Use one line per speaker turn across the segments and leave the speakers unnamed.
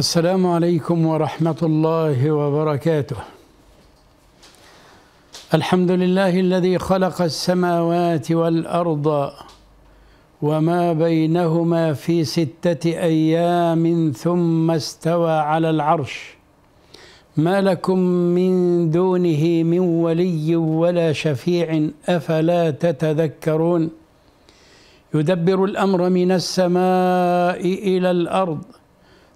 السلام عليكم ورحمة الله وبركاته الحمد لله الذي خلق السماوات والأرض وما بينهما في ستة أيام ثم استوى على العرش ما لكم من دونه من ولي ولا شفيع أفلا تتذكرون يدبر الأمر من السماء إلى الأرض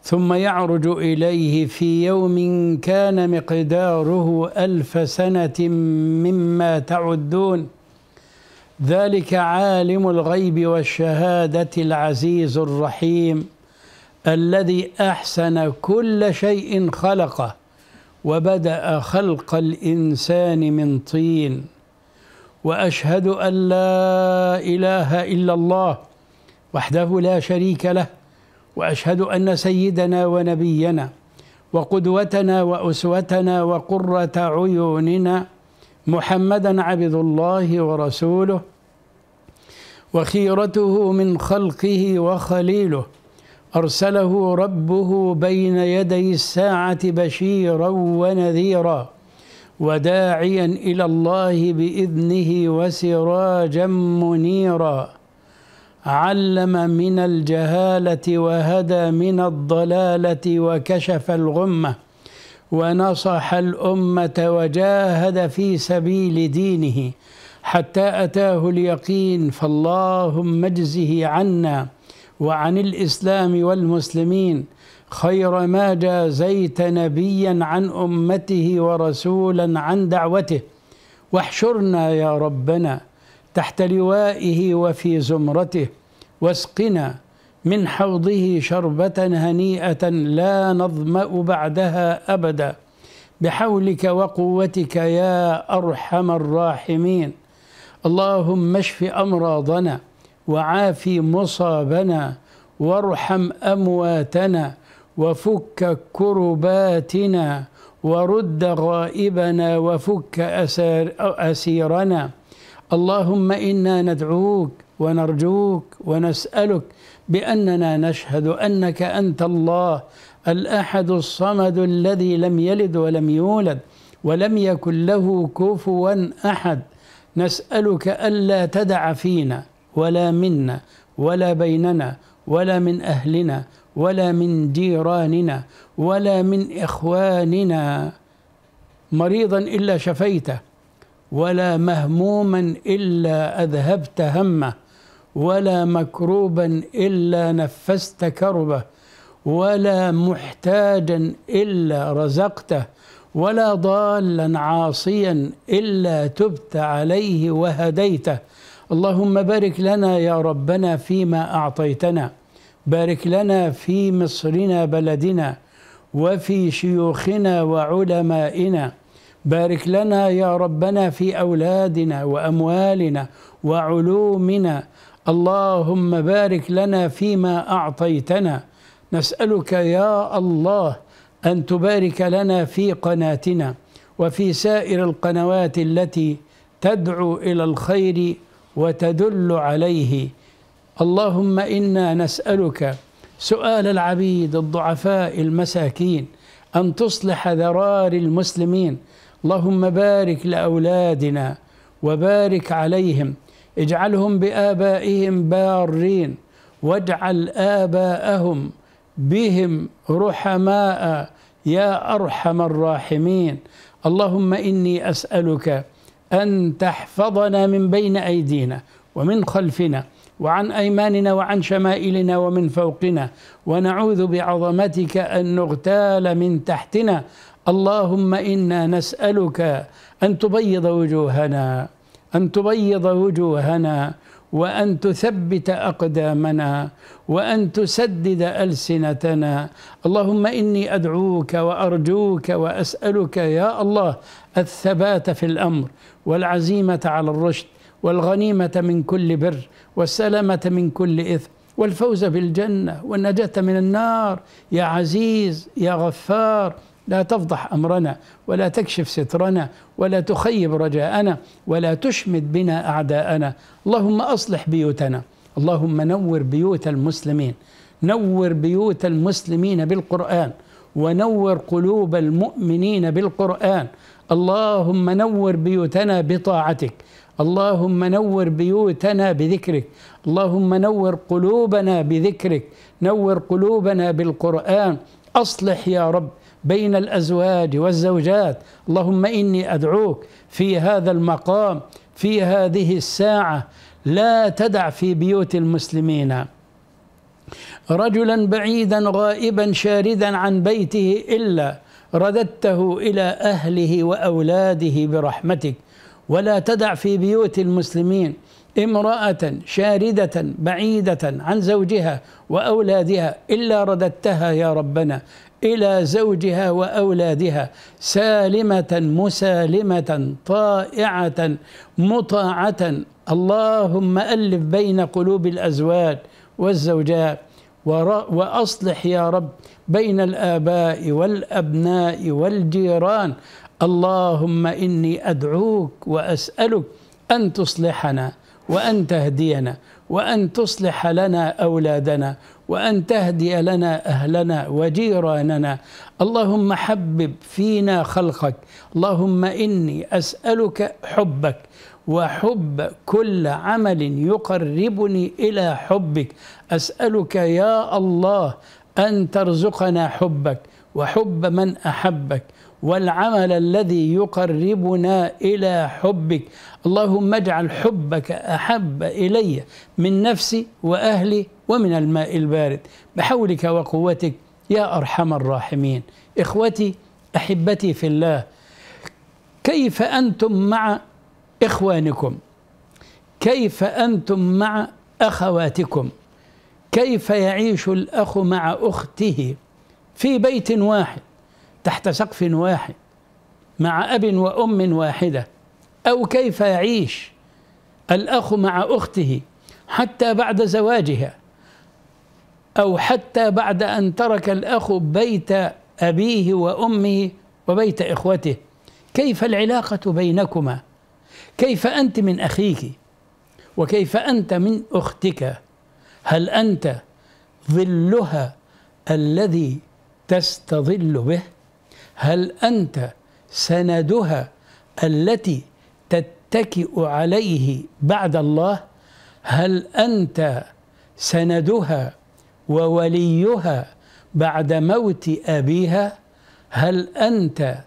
ثم يعرج إليه في يوم كان مقداره ألف سنة مما تعدون ذلك عالم الغيب والشهادة العزيز الرحيم الذي أحسن كل شيء خلقه وبدأ خلق الإنسان من طين وأشهد أن لا إله إلا الله وحده لا شريك له واشهد ان سيدنا ونبينا وقدوتنا واسوتنا وقره عيوننا محمدا عبد الله ورسوله وخيرته من خلقه وخليله ارسله ربه بين يدي الساعه بشيرا ونذيرا وداعيا الى الله باذنه وسراجا منيرا علم من الجهاله وهدى من الضلاله وكشف الغمه ونصح الامه وجاهد في سبيل دينه حتى اتاه اليقين فاللهم اجزه عنا وعن الاسلام والمسلمين خير ما جازيت نبيا عن امته ورسولا عن دعوته واحشرنا يا ربنا تحت لوائه وفي زمرته واسقنا من حوضه شربة هنيئة لا نظمأ بعدها أبدا بحولك وقوتك يا أرحم الراحمين اللهم اشف أمراضنا وعاف مصابنا وارحم أمواتنا وفك كرباتنا ورد غائبنا وفك أسيرنا اللهم انا ندعوك ونرجوك ونسالك باننا نشهد انك انت الله الاحد الصمد الذي لم يلد ولم يولد ولم يكن له كفوا احد نسالك الا تدع فينا ولا منا ولا بيننا ولا من اهلنا ولا من جيراننا ولا من اخواننا مريضا الا شفيته ولا مهموما إلا أذهبت همه ولا مكروبا إلا نفست كربه ولا محتاجا إلا رزقته ولا ضالا عاصيا إلا تبت عليه وهديته اللهم بارك لنا يا ربنا فيما أعطيتنا بارك لنا في مصرنا بلدنا وفي شيوخنا وعلمائنا بارك لنا يا ربنا في اولادنا واموالنا وعلومنا اللهم بارك لنا فيما اعطيتنا نسالك يا الله ان تبارك لنا في قناتنا وفي سائر القنوات التي تدعو الى الخير وتدل عليه اللهم انا نسالك سؤال العبيد الضعفاء المساكين ان تصلح ذرار المسلمين اللهم بارك لاولادنا وبارك عليهم اجعلهم بابائهم بارين واجعل اباءهم بهم رحماء يا ارحم الراحمين اللهم اني اسالك ان تحفظنا من بين ايدينا ومن خلفنا وعن ايماننا وعن شمائلنا ومن فوقنا ونعوذ بعظمتك ان نغتال من تحتنا اللهم انا نسالك ان تبيض وجوهنا ان تبيض وجوهنا وان تثبت اقدامنا وان تسدد السنتنا اللهم اني ادعوك وارجوك واسالك يا الله الثبات في الامر والعزيمه على الرشد والغنيمه من كل بر والسلامه من كل اثم والفوز بالجنه والنجاه من النار يا عزيز يا غفار لا تفضح امرنا ولا تكشف سترنا ولا تخيب رجاءنا ولا تشمت بنا اعداءنا اللهم اصلح بيوتنا اللهم نور بيوت المسلمين نور بيوت المسلمين بالقران ونور قلوب المؤمنين بالقران اللهم نور بيوتنا بطاعتك اللهم نور بيوتنا بذكرك اللهم نور قلوبنا بذكرك نور قلوبنا بالقران اصلح يا رب بين الازواج والزوجات اللهم اني ادعوك في هذا المقام في هذه الساعه لا تدع في بيوت المسلمين رجلا بعيدا غائبا شاردا عن بيته الا رددته الى اهله واولاده برحمتك ولا تدع في بيوت المسلمين امراه شارده بعيده عن زوجها واولادها الا رددتها يا ربنا إلى زوجها وأولادها سالمة مسالمة طائعة مطاعة اللهم ألف بين قلوب الأزواج والزوجات وأصلح يا رب بين الآباء والأبناء والجيران اللهم إني أدعوك وأسألك أن تصلحنا وأن تهدينا وأن تصلح لنا أولادنا وأن تهدي لنا أهلنا وجيراننا اللهم حبب فينا خلقك اللهم إني أسألك حبك وحب كل عمل يقربني إلى حبك أسألك يا الله أن ترزقنا حبك وحب من أحبك والعمل الذي يقربنا إلى حبك اللهم اجعل حبك أحب إلي من نفسي وأهلي ومن الماء البارد بحولك وقوتك يا أرحم الراحمين إخوتي أحبتي في الله كيف أنتم مع إخوانكم كيف أنتم مع أخواتكم كيف يعيش الأخ مع أخته في بيت واحد تحت سقف واحد مع أب وأم واحدة أو كيف يعيش الأخ مع أخته حتى بعد زواجها أو حتى بعد أن ترك الأخ بيت أبيه وأمه وبيت إخوته كيف العلاقة بينكما كيف أنت من أخيك وكيف أنت من أختك هل أنت ظلها الذي تستظل به هل أنت سندها التي تتكئ عليه بعد الله هل أنت سندها ووليها بعد موت أبيها هل أنت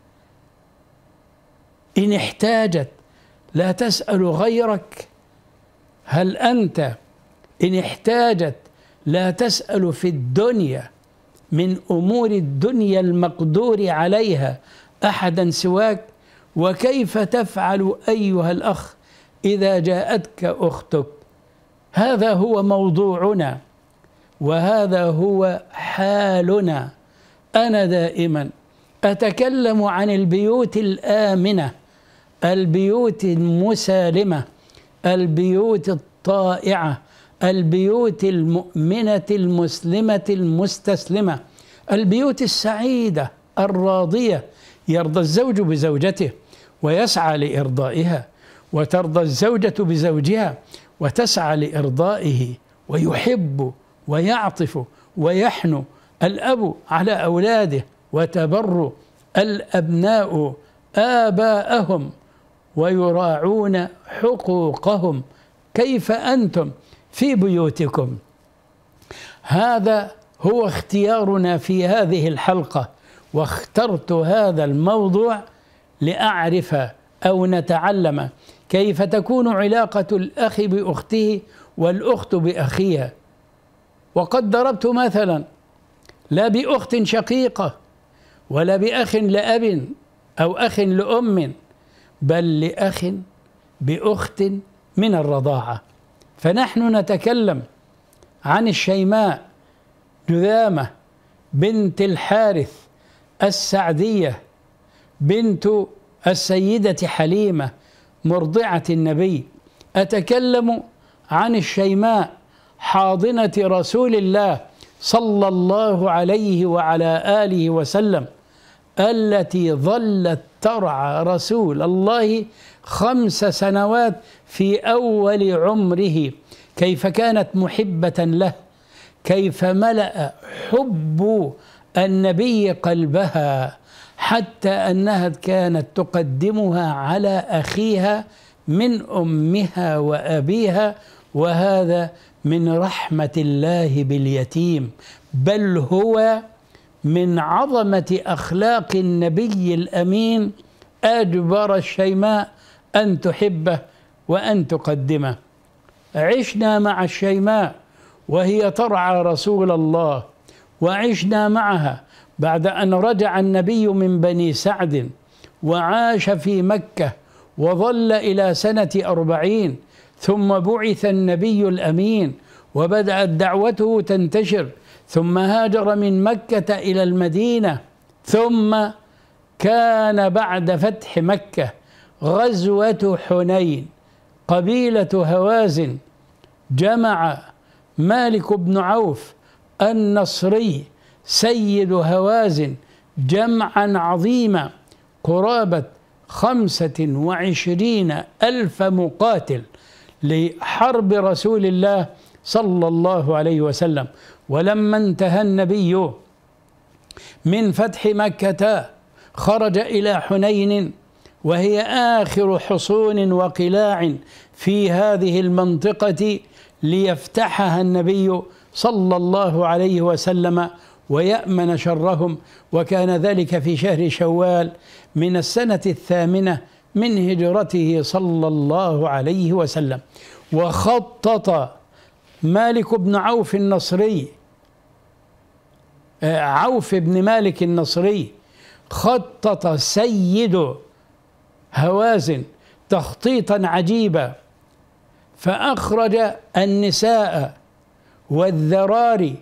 إن احتاجت لا تسأل غيرك هل أنت إن احتاجت لا تسأل في الدنيا من امور الدنيا المقدور عليها احدا سواك وكيف تفعل ايها الاخ اذا جاءتك اختك هذا هو موضوعنا وهذا هو حالنا انا دائما اتكلم عن البيوت الامنه البيوت المسالمه البيوت الطائعه البيوت المؤمنة المسلمة المستسلمة البيوت السعيدة الراضية يرضى الزوج بزوجته ويسعى لإرضائها وترضى الزوجة بزوجها وتسعى لإرضائه ويحب ويعطف ويحنو الأب على أولاده وتبر الأبناء آباءهم ويراعون حقوقهم كيف أنتم؟ في بيوتكم هذا هو اختيارنا في هذه الحلقه واخترت هذا الموضوع لاعرف او نتعلم كيف تكون علاقه الاخ باخته والاخت باخيها وقد ضربت مثلا لا باخت شقيقه ولا باخ لاب او اخ لام بل لاخ باخت من الرضاعه فنحن نتكلم عن الشيماء جذامة بنت الحارث السعدية بنت السيدة حليمة مرضعة النبي أتكلم عن الشيماء حاضنة رسول الله صلى الله عليه وعلى آله وسلم التي ظلت ترعى رسول الله خمس سنوات في أول عمره كيف كانت محبة له كيف ملأ حب النبي قلبها حتى أنها كانت تقدمها على أخيها من أمها وأبيها وهذا من رحمة الله باليتيم بل هو من عظمة أخلاق النبي الأمين أجبر الشيماء أن تحبه وأن تقدمه عشنا مع الشيماء وهي ترعى رسول الله وعشنا معها بعد أن رجع النبي من بني سعد وعاش في مكة وظل إلى سنة أربعين ثم بعث النبي الأمين وبدأت دعوته تنتشر ثم هاجر من مكة إلى المدينة ثم كان بعد فتح مكة غزوة حنين قبيلة هوازن جمع مالك بن عوف النصري سيد هوازن جمعا عظيما قرابة خمسة وعشرين ألف مقاتل لحرب رسول الله صلى الله عليه وسلم ولما انتهى النبي من فتح مكة خرج إلى حنين وهي آخر حصون وقلاع في هذه المنطقة ليفتحها النبي صلى الله عليه وسلم ويأمن شرهم وكان ذلك في شهر شوال من السنة الثامنة من هجرته صلى الله عليه وسلم وخطط مالك بن عوف النصري آه، عوف بن مالك النصري خطط سيد هوازن تخطيطا عجيبا فأخرج النساء والذراري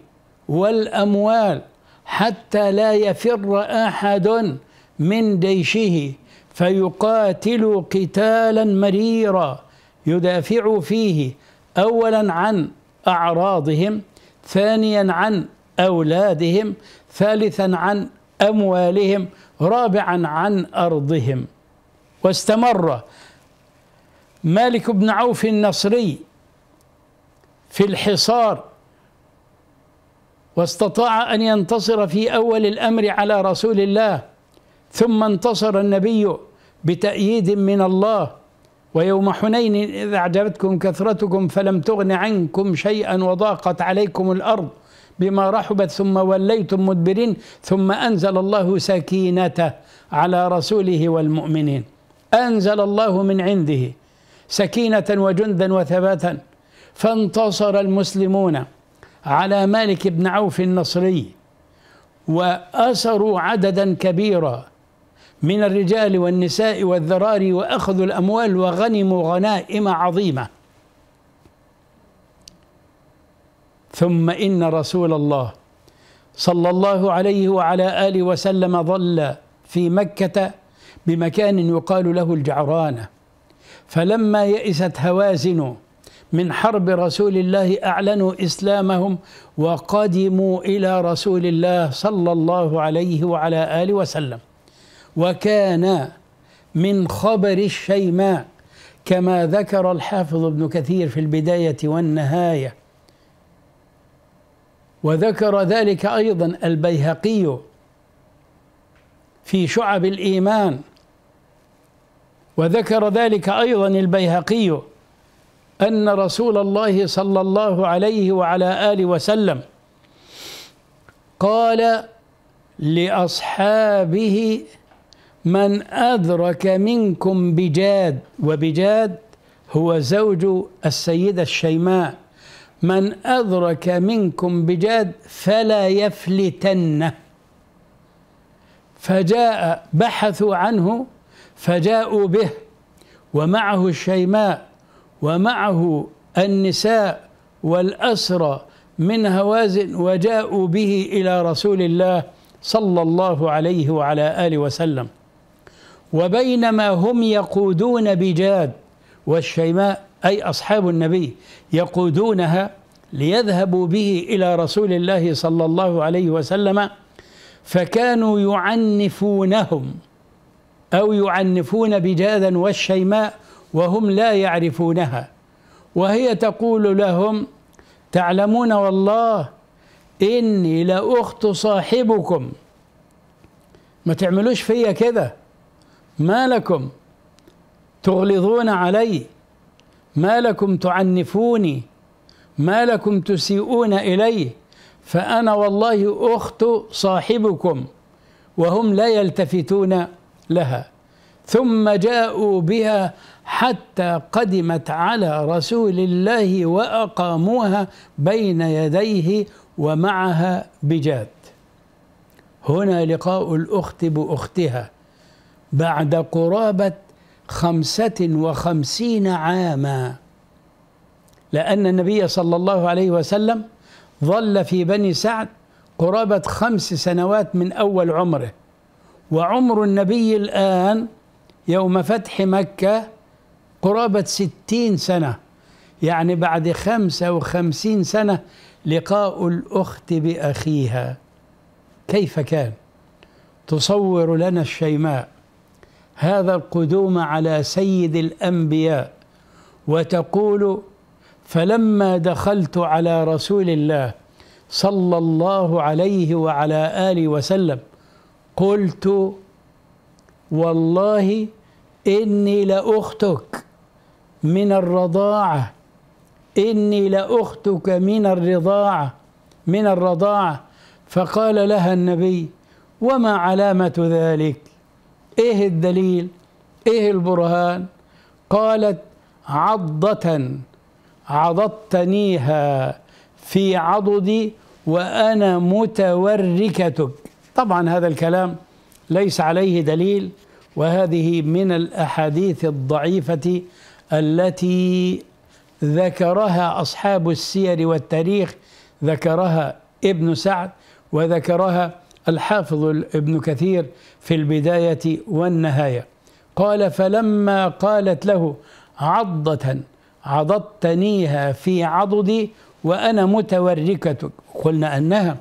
والأموال حتى لا يفر أحد من جيشه فيقاتل قتالا مريرا يدافع فيه أولا عن أعراضهم ثانيا عن أولادهم ثالثا عن أموالهم رابعا عن أرضهم واستمر مالك بن عوف النصري في الحصار واستطاع ان ينتصر في اول الامر على رسول الله ثم انتصر النبي بتأييد من الله ويوم حنين إذ أعجبتكم كثرتكم فلم تغن عنكم شيئا وضاقت عليكم الأرض بما رحبت ثم وليتم مدبرين ثم أنزل الله سكينته على رسوله والمؤمنين أنزل الله من عنده سكينة وجندا وثباتا فانتصر المسلمون على مالك بن عوف النصري وأسروا عددا كبيرا من الرجال والنساء والذراري وأخذوا الأموال وغنموا غنائم عظيمة ثم إن رسول الله صلى الله عليه وعلى آله وسلم ظل في مكة بمكان يقال له الجعرانة فلما يئست هوازن من حرب رسول الله أعلنوا إسلامهم وقدموا إلى رسول الله صلى الله عليه وعلى آله وسلم وكان من خبر الشيماء كما ذكر الحافظ ابن كثير في البداية والنهاية وذكر ذلك أيضا البيهقي في شعب الإيمان وذكر ذلك أيضا البيهقي أن رسول الله صلى الله عليه وعلى آله وسلم قال لأصحابه من أدرك منكم بجاد وبجاد هو زوج السيدة الشيماء من أدرك منكم بجاد فلا يفلتنه فجاء بحثوا عنه فجاءوا به ومعه الشيماء ومعه النساء والأسرى من هوازن وجاءوا به إلى رسول الله صلى الله عليه وعلى آله وسلم وبينما هم يقودون بجاد والشيماء أي أصحاب النبي يقودونها ليذهبوا به إلى رسول الله صلى الله عليه وسلم فكانوا يعنفونهم أو يعنفون بجاذا والشيماء وهم لا يعرفونها وهي تقول لهم تعلمون والله إني لأخت صاحبكم ما تعملوش فيا كده ما لكم تغلظون علي ما لكم تعنفوني ما لكم تسيئون إلي فأنا والله أخت صاحبكم وهم لا يلتفتون لها ثم جاءوا بها حتى قدمت على رسول الله واقاموها بين يديه ومعها بجاد هنا لقاء الاخت باختها بعد قرابه خمسه وخمسين عاما لان النبي صلى الله عليه وسلم ظل في بني سعد قرابه خمس سنوات من اول عمره وعمر النبي الآن يوم فتح مكة قرابة ستين سنة يعني بعد خمسة وخمسين سنة لقاء الأخت بأخيها كيف كان تصور لنا الشيماء هذا القدوم على سيد الأنبياء وتقول فلما دخلت على رسول الله صلى الله عليه وعلى آله وسلم قلت والله إني لأختك من الرضاعة إني لأختك من الرضاعة من الرضاعة فقال لها النبي وما علامة ذلك إيه الدليل إيه البرهان قالت عضة عضضتنيها في عضدي وأنا متوركتك طبعا هذا الكلام ليس عليه دليل وهذه من الاحاديث الضعيفه التي ذكرها اصحاب السير والتاريخ ذكرها ابن سعد وذكرها الحافظ ابن كثير في البدايه والنهايه قال فلما قالت له عضه عضضتنيها في عضدي وانا متوركتك قلنا انها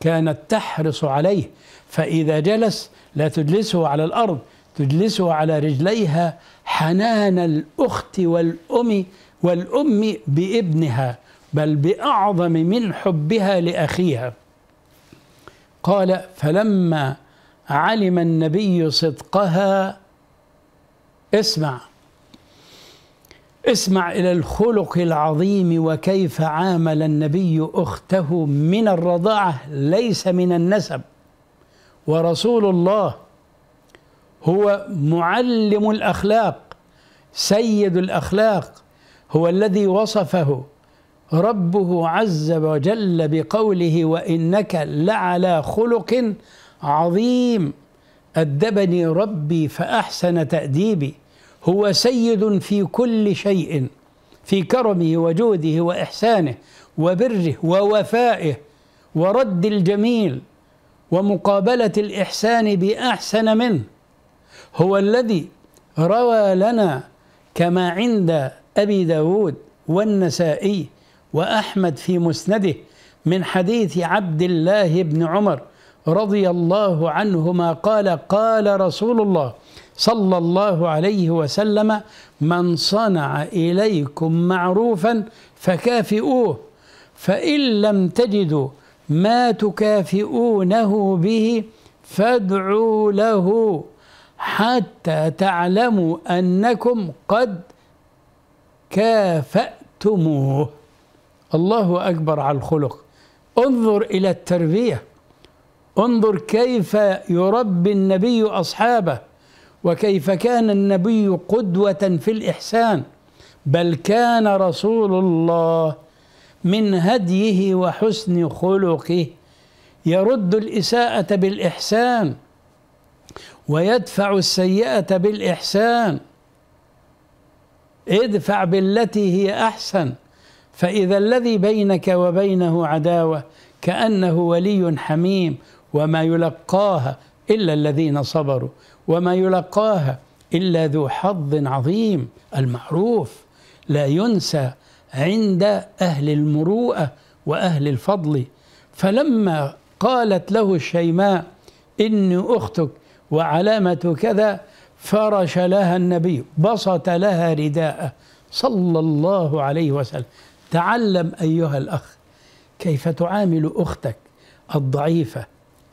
كانت تحرص عليه فإذا جلس لا تجلسه على الأرض تجلسه على رجليها حنان الأخت والأم والأم بابنها بل بأعظم من حبها لأخيها قال فلما علم النبي صدقها اسمع اسمع إلى الخلق العظيم وكيف عامل النبي أخته من الرضاعة ليس من النسب ورسول الله هو معلم الاخلاق سيد الاخلاق هو الذي وصفه ربه عز وجل بقوله وانك لعلى خلق عظيم ادبني ربي فاحسن تاديبي هو سيد في كل شيء في كرمه وجوده واحسانه وبره ووفائه ورد الجميل ومقابلة الإحسان بأحسن منه هو الذي روى لنا كما عند أبي داود والنسائي وأحمد في مسنده من حديث عبد الله بن عمر رضي الله عنهما قال قال رسول الله صلى الله عليه وسلم من صنع إليكم معروفا فكافئوه فإن لم تجدوا ما تكافئونه به فادعوا له حتى تعلموا أنكم قد كافأتموه الله أكبر على الخلق انظر إلى التربية انظر كيف يربي النبي أصحابه وكيف كان النبي قدوة في الإحسان بل كان رسول الله من هديه وحسن خلقه يرد الإساءة بالإحسان ويدفع السيئة بالإحسان ادفع بالتي هي أحسن فإذا الذي بينك وبينه عداوة كأنه ولي حميم وما يلقاها إلا الذين صبروا وما يلقاها إلا ذو حظ عظيم المعروف لا ينسى عند أهل المروءة وأهل الفضل فلما قالت له الشيماء إني أختك وعلامة كذا فرش لها النبي بسط لها رداءه صلى الله عليه وسلم تعلم أيها الأخ كيف تعامل أختك الضعيفة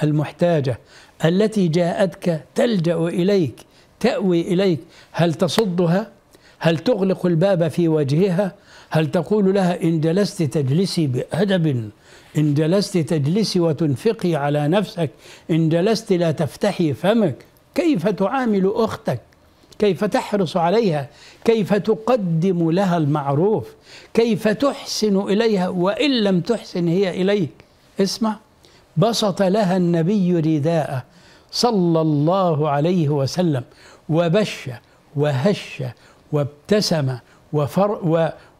المحتاجة التي جاءتك تلجأ إليك تأوي إليك هل تصدها؟ هل تغلق الباب في وجهها؟ هل تقول لها إن جلست تجلسي بأدب إن جلست تجلسي وتنفقي على نفسك إن جلست لا تفتحي فمك كيف تعامل أختك كيف تحرص عليها كيف تقدم لها المعروف كيف تحسن إليها وإن لم تحسن هي إليك اسمع بسط لها النبي رداءه صلى الله عليه وسلم وبش وهش وابتسم وفر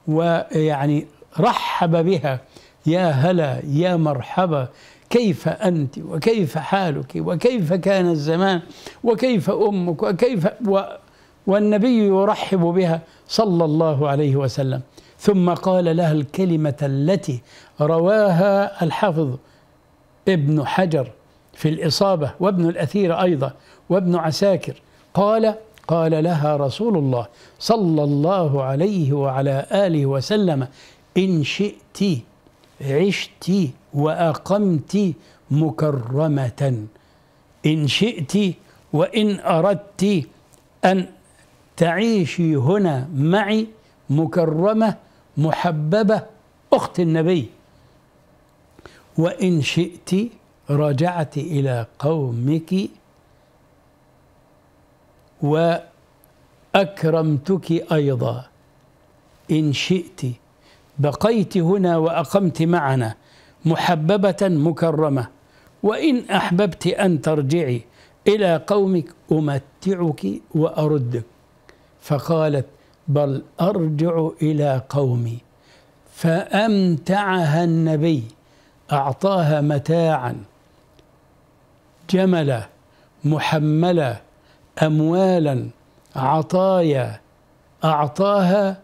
ويعني رحب بها يا هلا يا مرحبا كيف أنت وكيف حالك وكيف كان الزمان وكيف أمك وكيف و والنبي يرحب بها صلى الله عليه وسلم ثم قال لها الكلمة التي رواها الحافظ ابن حجر في الإصابة وابن الأثير أيضا وابن عساكر قال قال لها رسول الله صلى الله عليه وعلى آله وسلم إن شئت عشت وأقمت مكرمة إن شئت وإن أردت أن تعيشي هنا معي مكرمة محببة أخت النبي وإن شئت رجعت إلى قومك وأكرمتك أيضا إن شئت بقيت هنا وأقمت معنا محببة مكرمة وإن أحببت أن ترجعي إلى قومك أمتعك وأردك فقالت بل أرجع إلى قومي فأمتعها النبي أعطاها متاعا جملة محملة اموالا عطايا اعطاها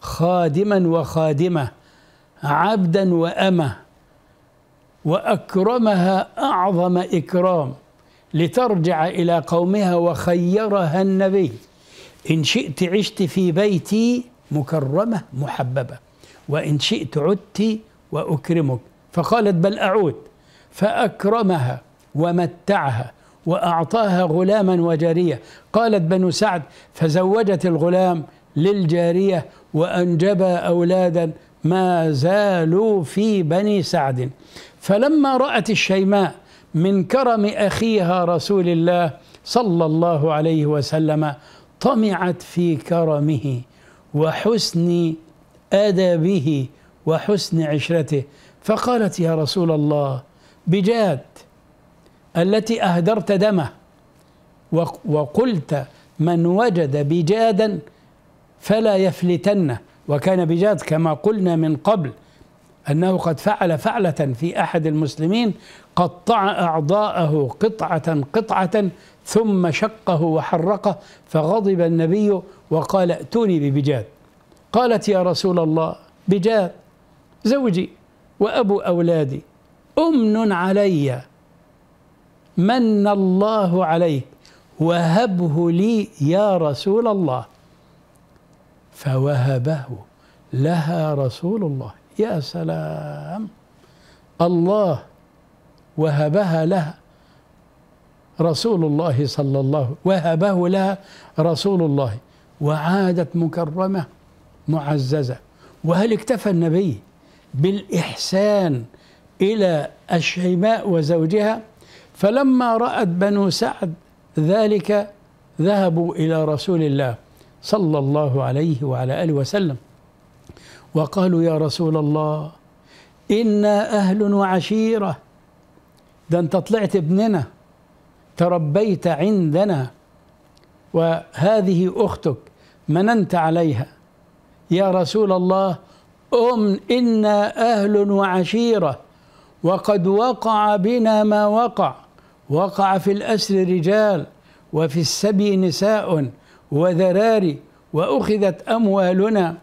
خادما وخادمه عبدا وامه واكرمها اعظم اكرام لترجع الى قومها وخيرها النبي ان شئت عشت في بيتي مكرمه محببه وان شئت عدت واكرمك فقالت بل اعود فاكرمها ومتعها وأعطاها غلاما وجارية قالت بنو سعد فزوجت الغلام للجارية وأنجب أولادا ما زالوا في بني سعد فلما رأت الشيماء من كرم أخيها رسول الله صلى الله عليه وسلم طمعت في كرمه وحسن أدبه وحسن عشرته فقالت يا رسول الله بجاد التي أهدرت دمه وقلت من وجد بجادا فلا يفلتنه وكان بجاد كما قلنا من قبل أنه قد فعل فعلة في أحد المسلمين قطع أعضاءه قطعة قطعة ثم شقه وحرقه فغضب النبي وقال ائتوني ببجاد قالت يا رسول الله بجاد زوجي وأبو أولادي أمن علي من الله عليه وهبه لي يا رسول الله فوهبه لها رسول الله يا سلام الله وهبها لها رسول الله صلى الله وهبه لها رسول الله وعادت مكرمه معززه وهل اكتفى النبي بالاحسان الى الشيماء وزوجها فلما رأت بنو سعد ذلك ذهبوا إلى رسول الله صلى الله عليه وعلى آله وسلم وقالوا يا رسول الله إنا أهل وعشيرة ده أنت طلعت ابننا تربيت عندنا وهذه أختك مننت عليها يا رسول الله أم إنا أهل وعشيرة وقد وقع بنا ما وقع وقع في الأسر رجال وفي السبي نساء وذراري وأخذت أموالنا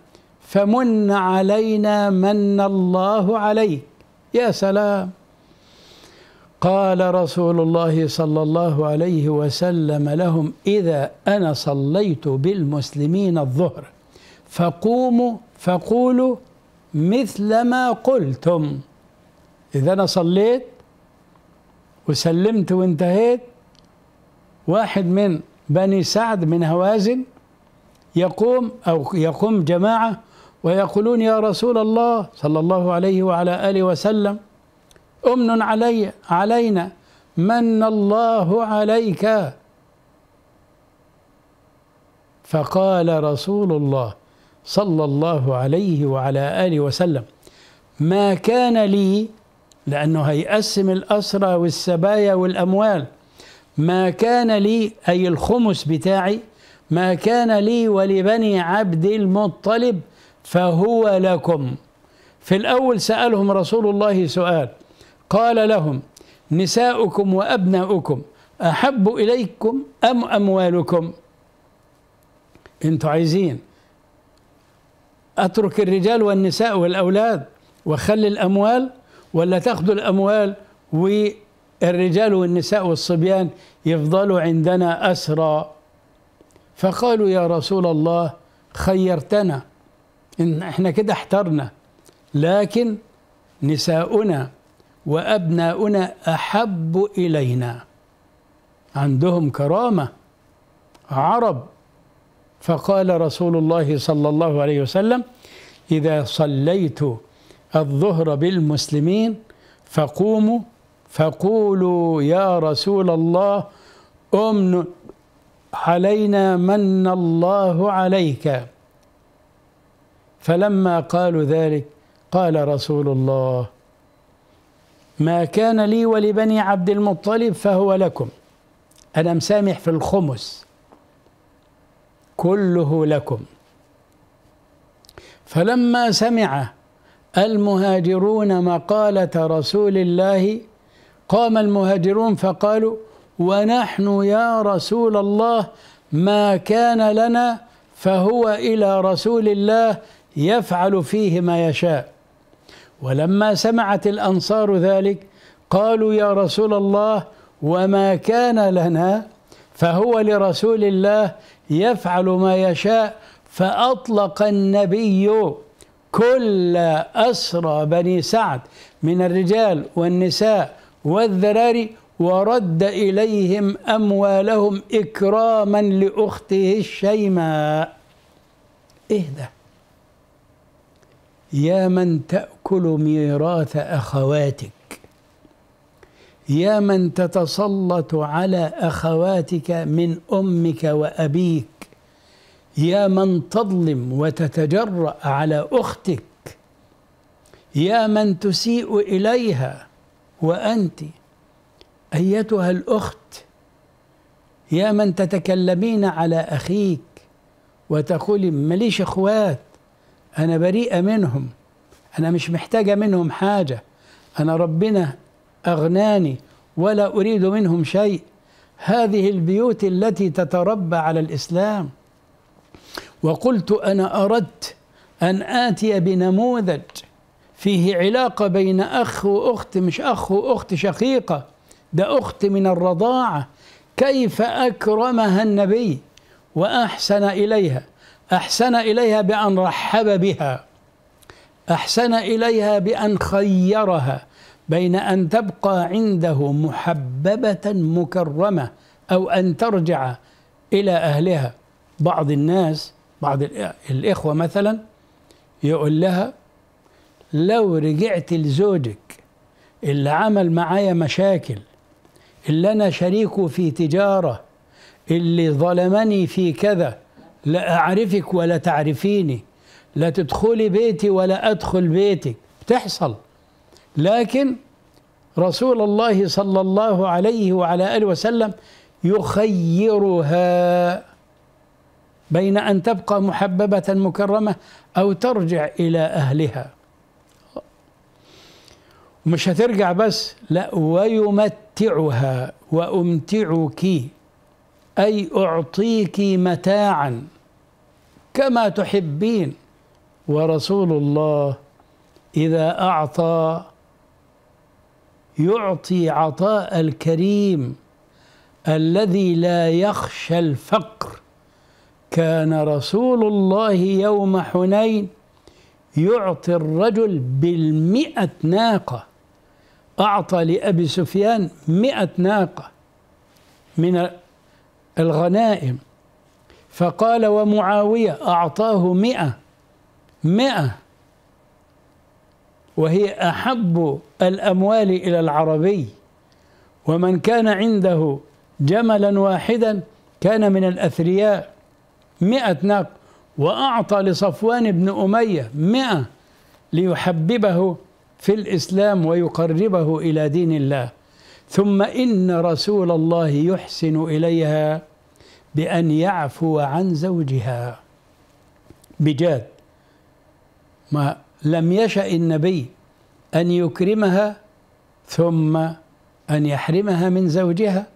فمن علينا من الله عليك يا سلام قال رسول الله صلى الله عليه وسلم لهم إذا أنا صليت بالمسلمين الظهر فقوموا فقولوا مثل ما قلتم إذا أنا صليت وسلمت وانتهيت واحد من بني سعد من هوازن يقوم أو يقوم جماعة ويقولون يا رسول الله صلى الله عليه وعلى آله وسلم أمن علي علينا من الله عليك فقال رسول الله صلى الله عليه وعلى آله وسلم ما كان لي لأنه هيقسم الأسرى والسبايا والأموال ما كان لي أي الخمس بتاعي ما كان لي ولبني عبد المطلب فهو لكم في الأول سألهم رسول الله سؤال قال لهم نساؤكم وأبناؤكم أحب إليكم أم أموالكم أنتوا عايزين أترك الرجال والنساء والأولاد وخلي الأموال ولا تاخذوا الأموال والرجال والنساء والصبيان يفضلوا عندنا أسرى فقالوا يا رسول الله خيرتنا إن إحنا كده احترنا لكن نساؤنا وأبناؤنا أحب إلينا عندهم كرامة عرب فقال رسول الله صلى الله عليه وسلم إذا صليت الظهر بالمسلمين فقوموا فقولوا يا رسول الله أمن علينا من الله عليك فلما قالوا ذلك قال رسول الله ما كان لي ولبني عبد المطلب فهو لكم أنا مسامح في الخمس كله لكم فلما سمع المهاجرون مقالة رسول الله قام المهاجرون فقالوا ونحن يا رسول الله ما كان لنا فهو إلى رسول الله يفعل فيه ما يشاء ولما سمعت الأنصار ذلك قالوا يا رسول الله وما كان لنا فهو لرسول الله يفعل ما يشاء فأطلق النبي كل أسرى بني سعد من الرجال والنساء والذراري ورد إليهم أموالهم إكراما لأخته الشيماء إيه ده يا من تأكل ميراث أخواتك يا من تتسلط على أخواتك من أمك وأبيك يا من تظلم وتتجرأ على أختك يا من تسيء إليها وأنت أيتها الأخت يا من تتكلمين على أخيك وتقولي ماليش إخوات أنا بريئة منهم أنا مش محتاجة منهم حاجة أنا ربنا أغناني ولا أريد منهم شيء هذه البيوت التي تتربى على الإسلام وقلت انا اردت ان اتي بنموذج فيه علاقه بين اخ واخت مش اخ واخت شقيقه ده اخت من الرضاعه كيف اكرمها النبي واحسن اليها احسن اليها بان رحب بها احسن اليها بان خيرها بين ان تبقى عنده محببه مكرمه او ان ترجع الى اهلها بعض الناس بعض الإخوة مثلا يقول لها لو رجعت لزوجك اللي عمل معايا مشاكل اللي أنا شريكه في تجارة اللي ظلمني في كذا لا أعرفك ولا تعرفيني لا تدخلي بيتي ولا أدخل بيتك بتحصل لكن رسول الله صلى الله عليه وعلى آله وسلم يخيرها بين أن تبقى محببة مكرمة أو ترجع إلى أهلها مش هترجع بس لا ويمتعها وأمتعك أي أعطيك متاعا كما تحبين ورسول الله إذا أعطى يعطي عطاء الكريم الذي لا يخشى الفقر كان رسول الله يوم حنين يعطي الرجل بالمئة ناقة أعطى لأبي سفيان مئة ناقة من الغنائم فقال ومعاوية أعطاه مئة مئة وهي أحب الأموال إلى العربي ومن كان عنده جملا واحدا كان من الأثرياء مئة ناقة وأعطى لصفوان بن أمية مئة ليحببه في الإسلام ويقربه إلى دين الله ثم إن رسول الله يحسن إليها بأن يعفو عن زوجها بجاد ما لم يشأ النبي أن يكرمها ثم أن يحرمها من زوجها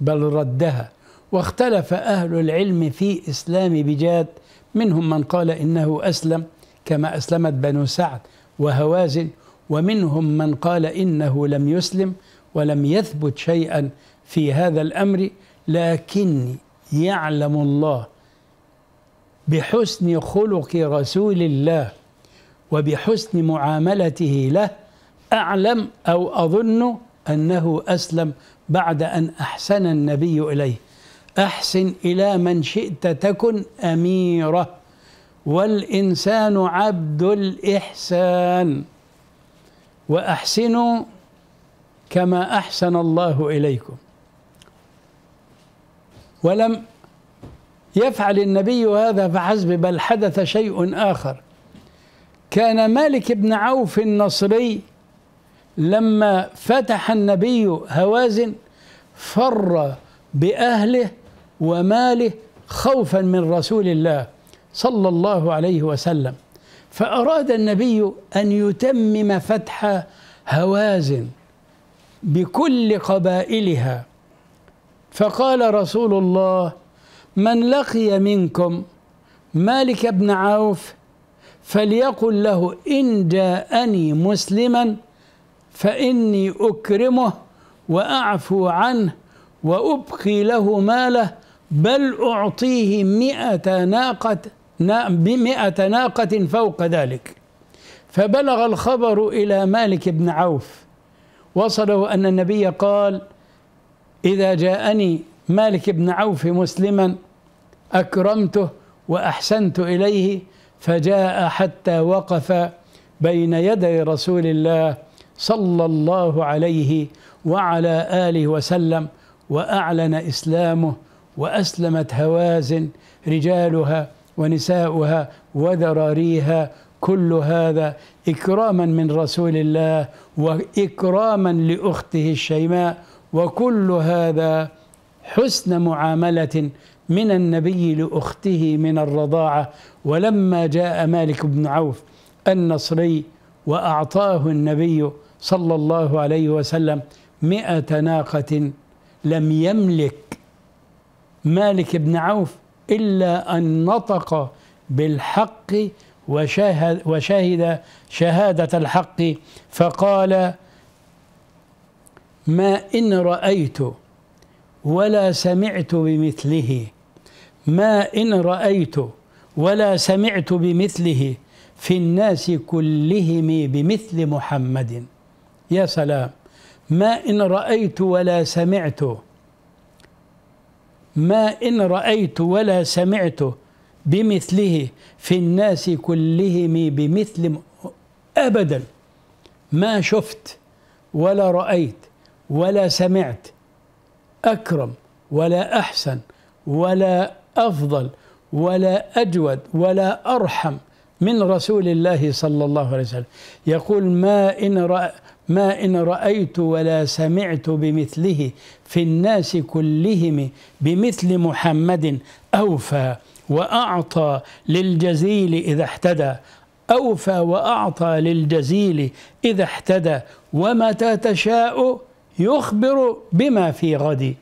بل ردها واختلف أهل العلم في إسلام بجاد منهم من قال إنه أسلم كما أسلمت بنو سعد وهوازن ومنهم من قال إنه لم يسلم ولم يثبت شيئا في هذا الأمر لكني يعلم الله بحسن خلق رسول الله وبحسن معاملته له أعلم أو أظن أنه أسلم بعد أن أحسن النبي إليه أحسن إلى من شئت تكن أميرة والإنسان عبد الإحسان وأحسنوا كما أحسن الله إليكم ولم يفعل النبي هذا فحسب بل حدث شيء آخر كان مالك بن عوف النصري لما فتح النبي هوازن فر بأهله وماله خوفا من رسول الله صلى الله عليه وسلم فأراد النبي أن يتمم فتح هوازن بكل قبائلها فقال رسول الله من لقي منكم مالك بن عوف فليقل له إن جاءني مسلما فإني أكرمه وأعفو عنه وأبقي له ماله بل أعطيه مئة ناقة بمئة ناقة فوق ذلك فبلغ الخبر إلى مالك بن عوف وصله أن النبي قال إذا جاءني مالك بن عوف مسلما أكرمته وأحسنت إليه فجاء حتى وقف بين يدي رسول الله صلى الله عليه وعلى آله وسلم وأعلن إسلامه وأسلمت هوازن رجالها ونساؤها وذراريها كل هذا إكراما من رسول الله وإكراما لأخته الشيماء وكل هذا حسن معاملة من النبي لأخته من الرضاعة ولما جاء مالك بن عوف النصري وأعطاه النبي صلى الله عليه وسلم مئة ناقة لم يملك مالك بن عوف إلا أن نطق بالحق وشهد, وشهد شهادة الحق فقال ما إن رأيت ولا سمعت بمثله ما إن رأيت ولا سمعت بمثله في الناس كلهم بمثل محمد يا سلام ما إن رأيت ولا سمعت ما إن رأيت ولا سمعت بمثله في الناس كلهم بمثل أبدا ما شفت ولا رأيت ولا سمعت أكرم ولا أحسن ولا أفضل ولا أجود ولا أرحم من رسول الله صلى الله عليه وسلم يقول ما إن رأى ما إن رأيت ولا سمعت بمثله في الناس كلهم بمثل محمد أوفى وأعطى للجزيل إذا احتدى أوفى وأعطى للجزيل إذا احتدى ومتى تشاء يخبر بما في غد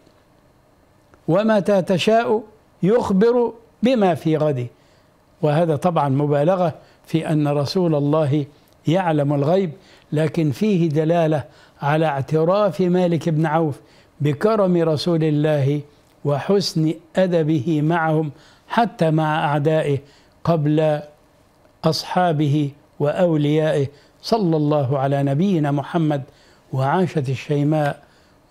ومتى تشاء يخبر بما في غد وهذا طبعا مبالغة في أن رسول الله يعلم الغيب لكن فيه دلاله على اعتراف مالك بن عوف بكرم رسول الله وحسن ادبه معهم حتى مع اعدائه قبل اصحابه واوليائه صلى الله على نبينا محمد وعاشت الشيماء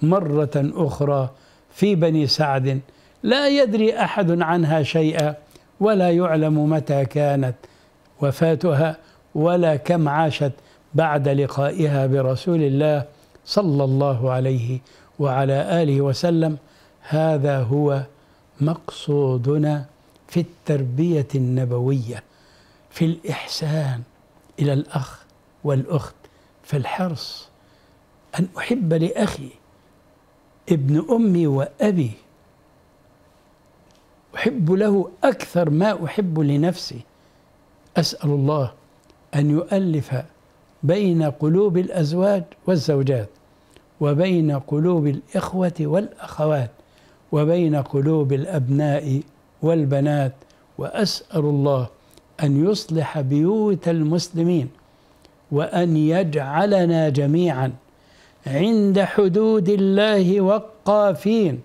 مره اخرى في بني سعد لا يدري احد عنها شيئا ولا يعلم متى كانت وفاتها ولا كم عاشت بعد لقائها برسول الله صلى الله عليه وعلى اله وسلم هذا هو مقصودنا في التربيه النبويه في الاحسان الى الاخ والاخت في الحرص ان احب لاخي ابن امي وابي احب له اكثر ما احب لنفسي اسال الله أن يؤلف بين قلوب الأزواج والزوجات وبين قلوب الإخوة والأخوات وبين قلوب الأبناء والبنات وأسأل الله أن يصلح بيوت المسلمين وأن يجعلنا جميعا عند حدود الله وقافين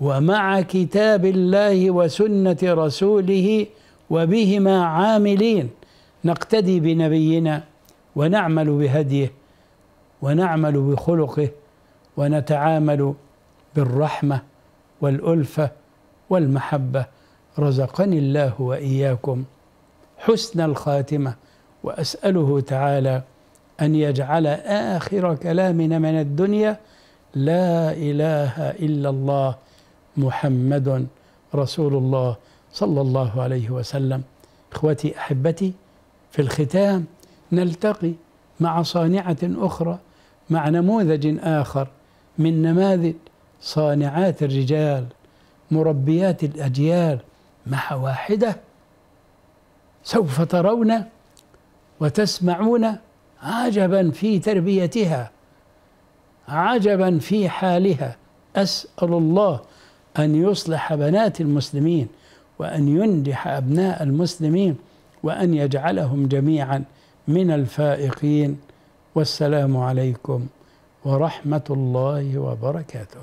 ومع كتاب الله وسنة رسوله وبهما عاملين نقتدي بنبينا ونعمل بهديه ونعمل بخلقه ونتعامل بالرحمه والالفه والمحبه رزقني الله واياكم حسن الخاتمه واساله تعالى ان يجعل اخر كلامنا من الدنيا لا اله الا الله محمد رسول الله صلى الله عليه وسلم اخوتي احبتي في الختام نلتقي مع صانعة أخرى مع نموذج آخر من نماذج صانعات الرجال مربيات الأجيال مع واحدة سوف ترون وتسمعون عجبا في تربيتها عجبا في حالها أسأل الله أن يصلح بنات المسلمين وأن ينجح أبناء المسلمين وأن يجعلهم جميعا من الفائقين والسلام عليكم ورحمة الله وبركاته